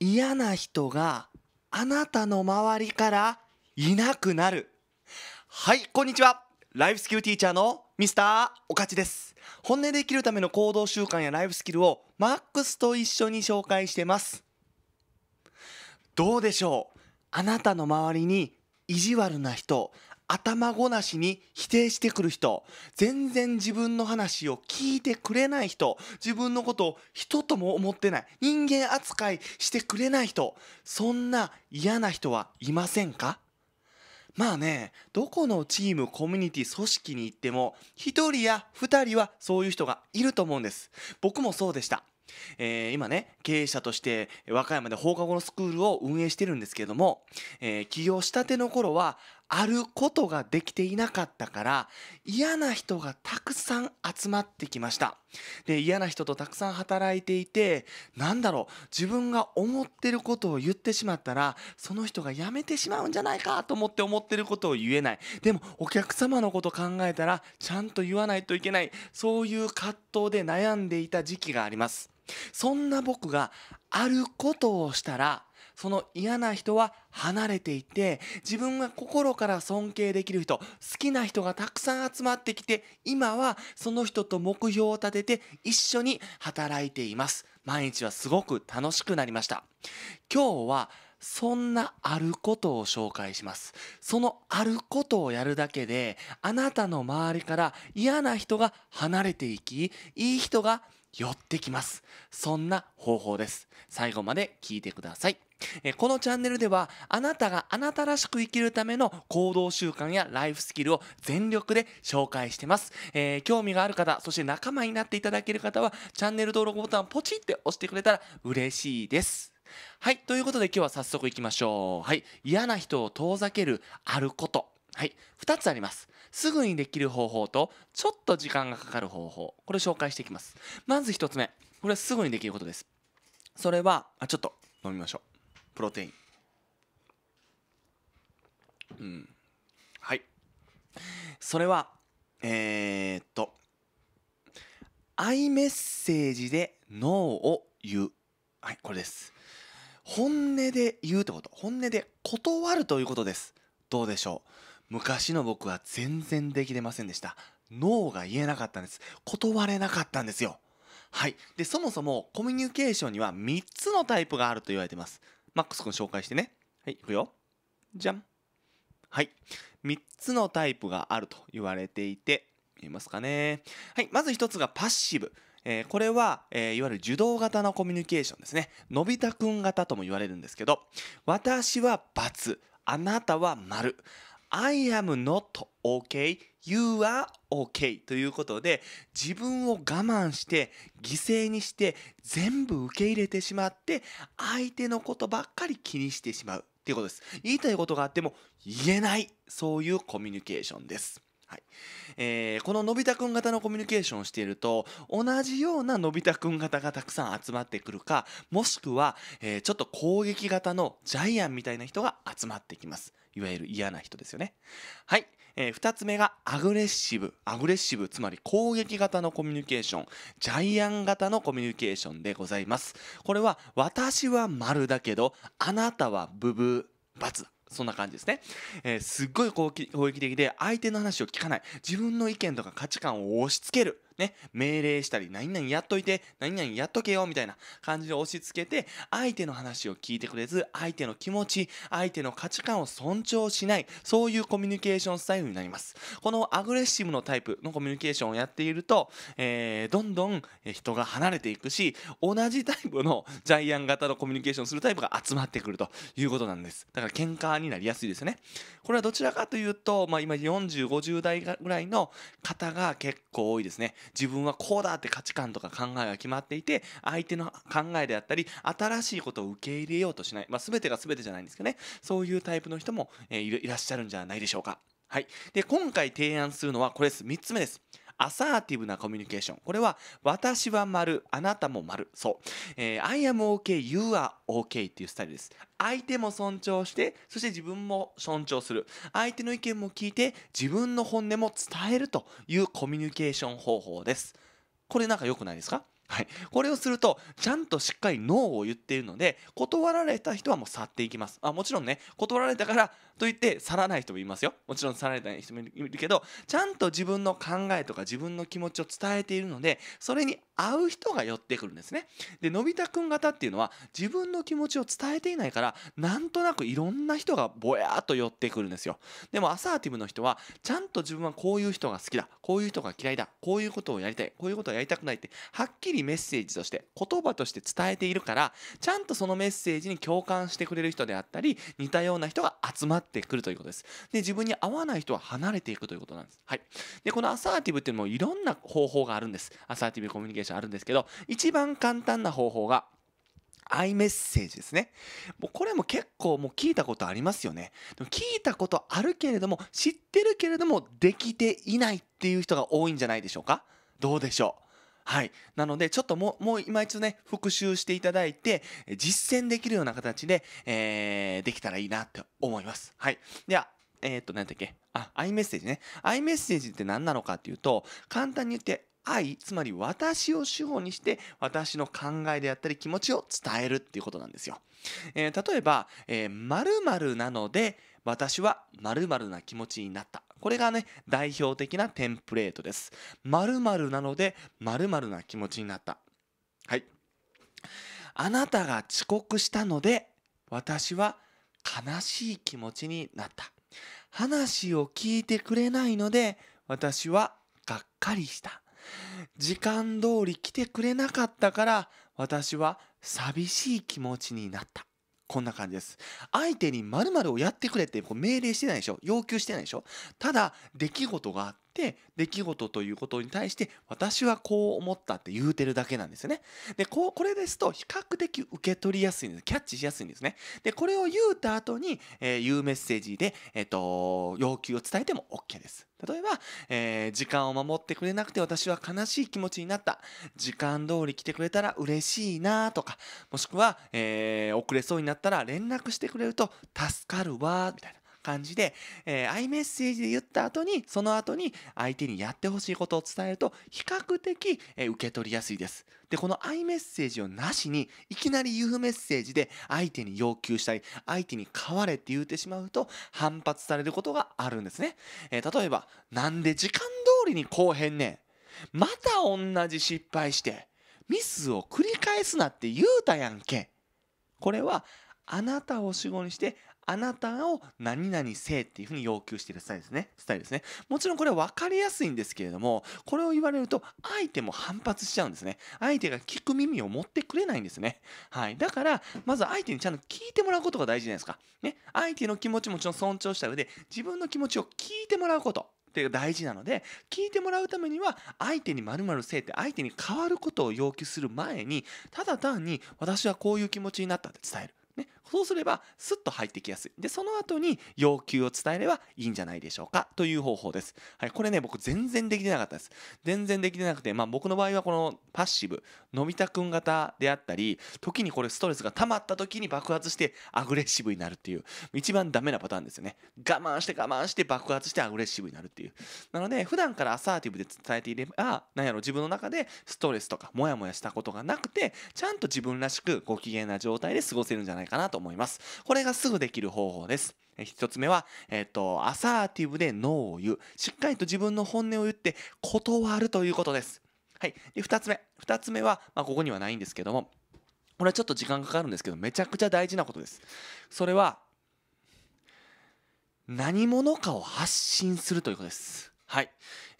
嫌な人があなたの周りからいなくなる。はい、こんにちは。ライフスキルティーチャーのミスターおかちです。本音で生きるための行動習慣やライフスキルをマックスと一緒に紹介してます。どうでしょうあなたの周りに意地悪な人、頭ごなしに否定してくる人、全然自分の話を聞いてくれない人、自分のことを人とも思ってない、人間扱いしてくれない人、そんな嫌な人はいませんかまあね、どこのチーム、コミュニティ、組織に行っても、一人や二人はそういう人がいると思うんです。僕もそうでした。えー、今ね、経営者として和歌山で放課後のスクールを運営してるんですけれども、えー、起業したての頃は、あることができていなかったから嫌な人がたくさん集まってきましたで嫌な人とたくさん働いていてなんだろう自分が思ってることを言ってしまったらその人が辞めてしまうんじゃないかと思って思ってることを言えないでもお客様のこと考えたらちゃんと言わないといけないそういう葛藤で悩んでいた時期がありますそんな僕があることをしたらその嫌な人は離れていて自分が心から尊敬できる人好きな人がたくさん集まってきて今はその人と目標を立てて一緒に働いています毎日はすごく楽しくなりました今日はそんなあることを紹介します。そのあることをやるだけで、あなたの周りから嫌な人が離れていき、いい人が寄ってきます。そんな方法です。最後まで聞いてください。このチャンネルではあなたがあなたらしく生きるための行動習慣やライフスキルを全力で紹介してます、えー、興味がある方そして仲間になっていただける方はチャンネル登録ボタンポチって押してくれたら嬉しいですはいということで今日は早速いきましょうはい嫌な人を遠ざけるあることはい2つありますすぐにできる方法とちょっと時間がかかる方法これ紹介していきますまず1つ目これはすぐにできることですそれはあちょっと飲みましょうプロテインうんはいそれはえー、っとアイメッセージでノーを言うはいこれです本音で言うってこと本音で断るということですどうでしょう昔の僕は全然できてませんでしたノーが言えなかったんです断れなかったんですよはいでそもそもコミュニケーションには3つのタイプがあると言われてますマックス君紹介してね。はい、いくよ。じゃん。はい。3つのタイプがあると言われていて、見えますかね。はい。まず1つがパッシブ。えー、これは、えー、いわゆる受動型のコミュニケーションですね。のび太くん型とも言われるんですけど、私は×、あなたは丸。I am not okay, you are okay ということで自分を我慢して犠牲にして全部受け入れてしまって相手のことばっかり気にしてしまうっていうことです。言いたいことがあっても言えないそういうコミュニケーションです。はいえー、こののび太くん型のコミュニケーションをしていると同じようなのび太くん型がたくさん集まってくるかもしくは、えー、ちょっと攻撃型のジャイアンみたいな人が集まってきますいわゆる嫌な人ですよね。はい。えー、2つ目がアグレッシブ。アグレッシブ、つまり攻撃型のコミュニケーション、ジャイアン型のコミュニケーションでございます。これは、私は丸だけど、あなたはブブ×。そんな感じですね。えー、すっごい攻撃的で、相手の話を聞かない。自分の意見とか価値観を押し付ける。ね、命令したり、何々やっといて、何々やっとけよ、みたいな感じで押し付けて、相手の話を聞いてくれず、相手の気持ち、相手の価値観を尊重しない、そういうコミュニケーションスタイルになります。このアグレッシブのタイプのコミュニケーションをやっていると、えー、どんどん人が離れていくし、同じタイプのジャイアン型のコミュニケーションするタイプが集まってくるということなんです。だから喧嘩になりやすいですね。これはどちらかというと、まあ、今40、50代ぐらいの方が結構多いですね。自分はこうだって価値観とか考えが決まっていて相手の考えであったり新しいことを受け入れようとしない、まあ、全てが全てじゃないんですけどねそういうタイプの人も、えいらっしゃるんじゃないでしょうか。はい、で今回提案するのはこれです3つ目です。アサーティブなコミュニケーション。これは、私は丸、あなたも丸。そう。えー、I am OK, you are OK っていうスタイルです。相手も尊重して、そして自分も尊重する。相手の意見も聞いて、自分の本音も伝えるというコミュニケーション方法です。これなんか良くないですかはい、これをするとちゃんとしっかりノーを言っているので断られた人はもう去っていきますあもちろんね断られたからと言って去らない人もいますよもちろん去られない人もいるけどちゃんと自分の考えとか自分の気持ちを伝えているのでそれに合う人が寄ってくるんですねでのび太くん型っていうのは自分の気持ちを伝えていないからなんとなくいろんな人がぼやっと寄ってくるんですよでもアサーティブの人はちゃんと自分はこういう人が好きだこういう人が嫌いだこういうことをやりたいこういうことをやりたくないってはっきりメッセージとして言葉として伝えているからちゃんとそのメッセージに共感してくれる人であったり似たような人が集まってってくるということです。で、自分に合わない人は離れていくということなんです。はい。で、このアサーティブっていうのもいろんな方法があるんです。アサーティブコミュニケーションあるんですけど、一番簡単な方法が、アイメッセージですね。もうこれも結構もう聞いたことありますよね。でも聞いたことあるけれども、知ってるけれども、できていないっていう人が多いんじゃないでしょうかどうでしょうはい。なので、ちょっともう、もう今一度ね、復習していただいて、実践できるような形で、えー、できたらいいなって思います。はい。では、えー、っと、なんだっけあ、i イメッセージね。i イメッセージって何なのかっていうと、簡単に言って、愛、つまり私を主語にして、私の考えであったり気持ちを伝えるっていうことなんですよ。えー、例えば、えー、〇〇なので、私は〇〇な気持ちになった。これがね、代表的なテンプレートです。〇〇なので〇〇な気持ちになった。はい。あなたが遅刻したので私は悲しい気持ちになった。話を聞いてくれないので私はがっかりした。時間通り来てくれなかったから私は寂しい気持ちになった。こんな感じです。相手に〇〇をやってくれってこう命令してないでしょ要求してないでしょただ、出来事があって、、出来事ということに対して、私はこう思ったって言うてるだけなんですよね。で、こう、これですと、比較的受け取りやすいんです。キャッチしやすいんですね。で、これを言うた後に、えー、言うメッセージで、えっ、ー、と、要求を伝えても OK です。例えば、えー、時間を守ってくれなくて私は悲しい気持ちになった。時間通り来てくれたら嬉しいなとか、もしくは、えー、遅れそうになったら連絡してくれると助かるわみたいな。感じで、えー、アイメッセージで言った後に、その後に相手にやってほしいことを伝えると、比較的、えー、受け取りやすいです。で、このアイメッセージをなしに、いきなり言うメッセージで相手に要求したり、相手に変われって言うてしまうと、反発されることがあるんですね。えー、例えば、なんで時間通りにこうへんねん。また同じ失敗して、ミスを繰り返すなって言うたやんけ。これは、あなたを主語にしてあなたを何々せっていうふうに要求しているスタイルですね。スタイルですね。もちろんこれは分かりやすいんですけれども、これを言われると相手も反発しちゃうんですね。相手が聞く耳を持ってくれないんですね。はい。だから、まず相手にちゃんと聞いてもらうことが大事じゃないですか。ね。相手の気持ちもちろん尊重した上で、自分の気持ちを聞いてもらうこと。っていう大事なので聞いてもらうためには相手に〇〇せいって相手に変わることを要求する前にただ単に私はこういう気持ちになったって伝える。ね、そうすればスッと入ってきやすいでその後に要求を伝えればいいんじゃないでしょうかという方法です、はい、これね僕全然できてなかったです全然できてなくて、まあ、僕の場合はこのパッシブのび太くん型であったり時にこれストレスが溜まった時に爆発してアグレッシブになるっていう一番ダメなパターンですよね我慢して我慢して爆発してアグレッシブになるっていうなので普段からアサーティブで伝えていれば何やろ自分の中でストレスとかモヤモヤしたことがなくてちゃんと自分らしくご機嫌な状態で過ごせるんじゃないかなとと思います。これがすぐできる方法です。一つ目は、えっ、ー、と、アサーティブでノーを言う。しっかりと自分の本音を言って断るということです。はい。で、二つ目。二つ目は、まあ、ここにはないんですけども、これはちょっと時間かかるんですけど、めちゃくちゃ大事なことです。それは、何者かを発信するということです。はい、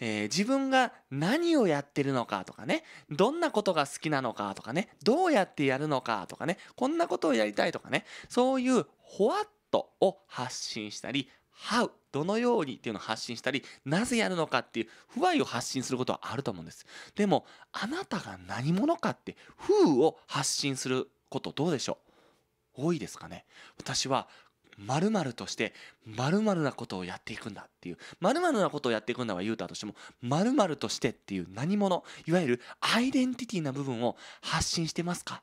えー、自分が何をやってるのかとかねどんなことが好きなのかとかねどうやってやるのかとかねこんなことをやりたいとかねそういうほわっとを発信したりハウ」どのようにっていうのを発信したりなぜやるのかっていう不愛を発信することはあると思うんですでもあなたが何者かって Who を発信することどうでしょう多いですかね私はまるとしてまるなことをやっていくんだっていうまるなことをやっていくんだは言うたとしてもまるとしてっていう何者いわゆるアイデンティティな部分を発信してますかっ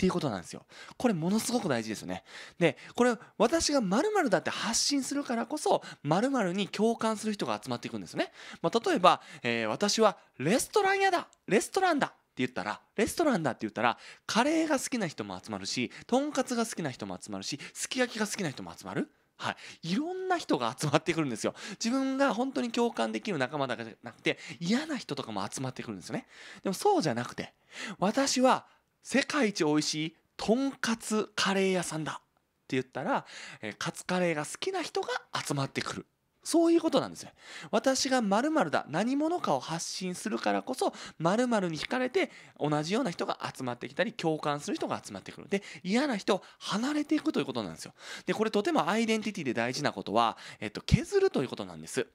ていうことなんですよ。これものすごく大事ですよね。で、これ私がまるだって発信するからこそまるに共感する人が集まっていくんですよね。まあ、例えば、えー、私はレストラン屋だレストランだって言ったらレストランだって言ったらカレーが好きな人も集まるしとんかつが好きな人も集まるしすき焼きが好きな人も集まる。はい、いろんな人が集まってくるんですよ。自分が本当に共感できる仲間だけじゃなくて嫌な人とかも集まってくるんですよね。でもそうじゃなくて私は世界一美味しいとんかつカレー屋さんだって言ったら、えカツカレーが好きな人が集まってくるそういうことなんですよ。私がまるだ、何者かを発信するからこそ、まるに惹かれて、同じような人が集まってきたり、共感する人が集まってくる。で、嫌な人を離れていくということなんですよ。で、これとてもアイデンティティで大事なことは、えっと、削るということなんです。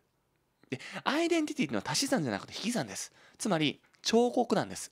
で、アイデンティティというのは足し算じゃなくて引き算です。つまり、彫刻なんです。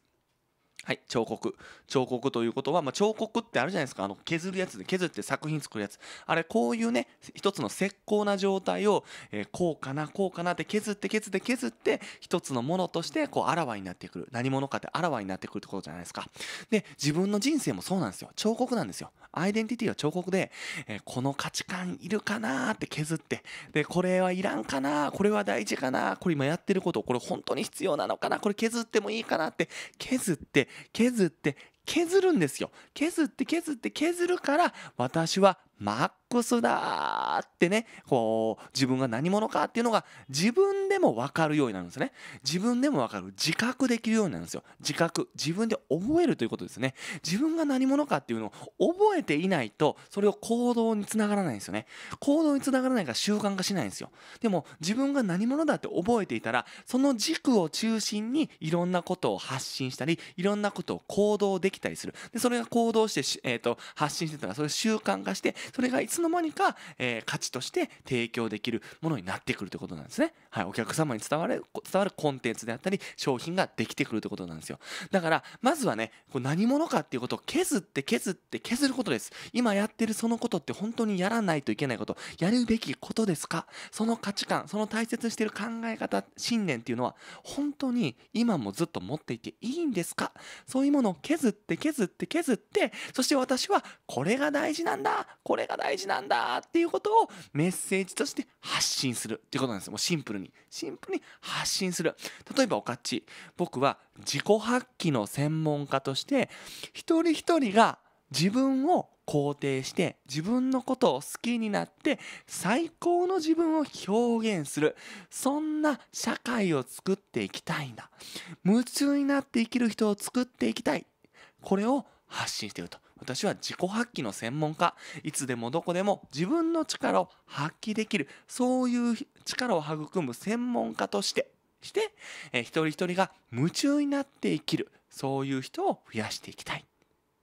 はい、彫刻。彫刻ということは、まあ、彫刻ってあるじゃないですか。あの削るやつで、削って作品作るやつ。あれ、こういうね、一つの石膏な状態を、えー、こうかな、こうかなって削って削って削って、一つのものとして、こう、あらわになってくる。何者かってあらわになってくるってことじゃないですか。で、自分の人生もそうなんですよ。彫刻なんですよ。アイデンティティは彫刻で、えー、この価値観いるかなって削ってでこれはいらんかなこれは大事かなこれ今やってることこれ本当に必要なのかなこれ削ってもいいかなって削って削って削るんですよ削って削って削るから私は真っ尽くすなってねこう自分が何者かっていうのが自分でも分かるようになるんですね自分でも分かる自覚できるようになるんですよ自覚自分で覚えるということですね自分が何者かっていうのを覚えていないとそれを行動につながらないんですよね行動につながらないから習慣化しないんですよでも自分が何者だって覚えていたらその軸を中心にいろんなことを発信したりいろんなことを行動できたりするでそれが行動してえーと、と発信してたらそれ習慣化してそれがいつの間にか、えー、価値として提供できるものになってくるということなんですね。はい、お客様に伝わる、伝わるコンテンツであったり、商品ができてくるということなんですよ。だから、まずはね、こう何者かっていうことを削って削って削ることです。今やってるそのことって本当にやらないといけないこと、やるべきことですかその価値観、その大切にしてる考え方、信念っていうのは、本当に今もずっと持っていていいんですかそういうものを削って削って削って、そして私はこれが大事なんだこれが大事なんだなんだっていうことをメッセージとして発信するっていうことなんですもうシンプルにシンプルに発信する例えばおかっち僕は自己発揮の専門家として一人一人が自分を肯定して自分のことを好きになって最高の自分を表現するそんな社会を作っていきたいんだ夢中になって生きる人を作っていきたいこれを発信していると私は自己発揮の専門家いつでもどこでも自分の力を発揮できるそういう力を育む専門家としてして、え一人一人が夢中になって生きるそういう人を増やしていきたいっ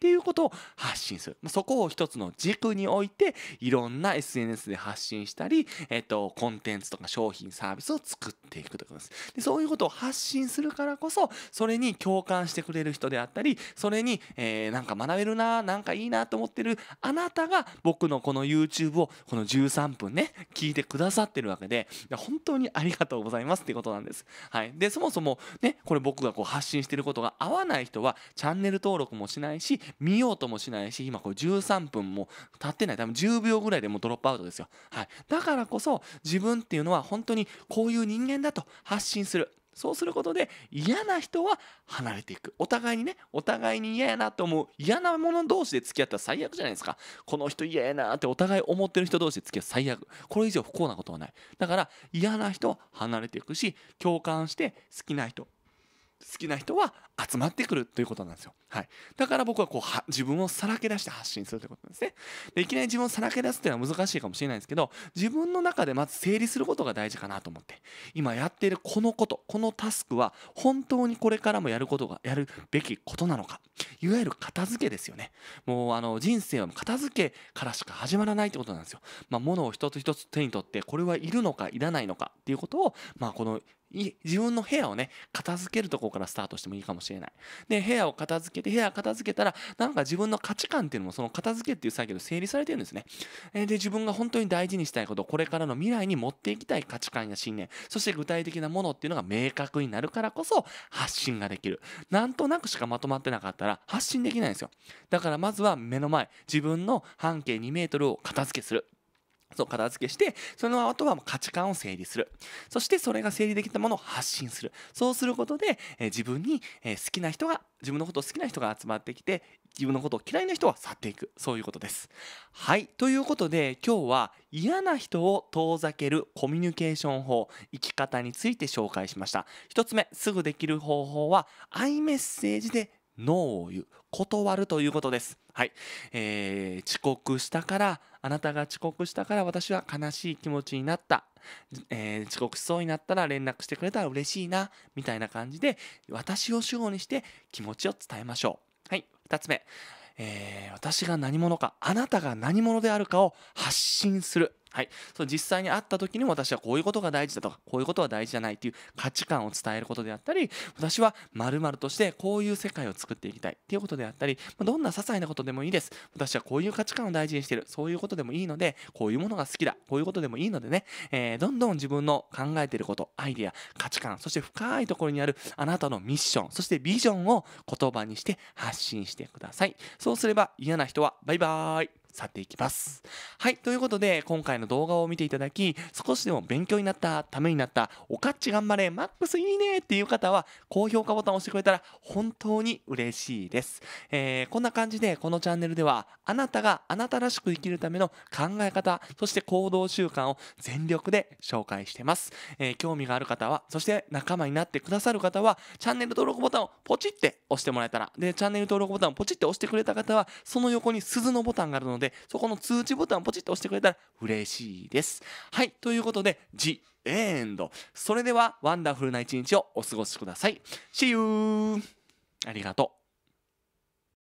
ていうことを発信する。そこを一つの軸に置いて、いろんな SNS で発信したり、えっと、コンテンツとか商品サービスを作っていくということです。でそういうことを発信するからこそそれに共感してくれる人であったりそれに、えー、なんか学べるななんかいいなと思ってるあなたが僕のこの YouTube をこの13分ね聞いてくださってるわけで本当にありがとうございますっていうことなんです。はい、でそもそもねこれ僕がこう発信してることが合わない人はチャンネル登録もしないし見ようともしないし今これ13分も経ってない多分10秒ぐらいでもうドロップアウトですよ。はい、だからこそ自分っていうのは本当にこういう人間険だと発信する。そうすることで嫌な人は離れていく。お互いにね、お互いに嫌やなと思う嫌な者同士で付き合ったら最悪じゃないですか。この人嫌やなってお互い思ってる人同士で付き合う最悪。これ以上不幸なことはない。だから嫌な人は離れていくし、共感して好きな人、好きな人は集まってくるということなんですよ。はい、だから僕はこうは自分をさらけ出して発信するということですねで。いきなり自分をさらけ出すというのは難しいかもしれないんですけど自分の中でまず整理することが大事かなと思って今やっているこのことこのタスクは本当にこれからもやることがやるべきことなのかいわゆる片付けですよね。もうあの人生は片付けからしか始まらないってことなんですよ。まあ、物を一つ一つ手に取ってこれはいるのかいらないのかっていうことを、まあ、この自分の部屋をね、片付けるとこからスタートしてもいいかもしれない。で、部屋を片付けて、部屋片付けたら、なんか自分の価値観っていうのも、その片付けっていう作業で整理されてるんですね。で、自分が本当に大事にしたいこと、これからの未来に持っていきたい価値観や信念、そして具体的なものっていうのが明確になるからこそ、発信ができる。なんとなくしかまとまってなかったら、発信できないんですよ。だからまずは目の前、自分の半径2メートルを片付けする。そう、片付けして、その後はもう価値観を整理する。そしてそれが整理できたものを発信する。そうすることで、えー、自分に、えー、好きな人が、自分のことを好きな人が集まってきて、自分のことを嫌いな人は去っていく。そういうことです。はい。ということで、今日は嫌な人を遠ざけるコミュニケーション法、生き方について紹介しました。一つ目、すぐできる方法は、アイメッセージでノーを言う断るということです。はい、えー、遅刻したからあなたが遅刻したから私は悲しい気持ちになった、えー、遅刻しそうになったら連絡してくれたら嬉しいなみたいな感じで私を主語にして気持ちを伝えましょう。はい、2つ目、えー、私が何者かあなたが何者であるかを発信する。はい、そ実際に会った時に私はこういうことが大事だとかこういうことは大事じゃないっていう価値観を伝えることであったり私はまるとしてこういう世界を作っていきたいっていうことであったりどんな些細なことでもいいです私はこういう価値観を大事にしているそういうことでもいいのでこういうものが好きだこういうことでもいいのでね、えー、どんどん自分の考えていることアイデア価値観そして深いところにあるあなたのミッションそしてビジョンを言葉にして発信してくださいそうすれば嫌な人はバイバーイ去っていきます。はい、ということで今回の動画を見ていただき少しでも勉強になったためになったおかっち頑張れマックスいいねっていう方は高評価ボタンを押してくれたら本当に嬉しいです。えー、こんな感じでこのチャンネルではあなたがあなたらしく生きるための考え方そして行動習慣を全力で紹介してます。えー、興味がある方はそして仲間になってくださる方はチャンネル登録ボタンをポチって押してもらえたらでチャンネル登録ボタンをポチって押してくれた方はその横に鈴のボタンがあるのでで、そこの通知ボタンポチッと押してくれたら嬉しいです。はい、ということで、ジ・エンド。それでは、ワンダフルな一日をお過ごしください。See you! ありがとう。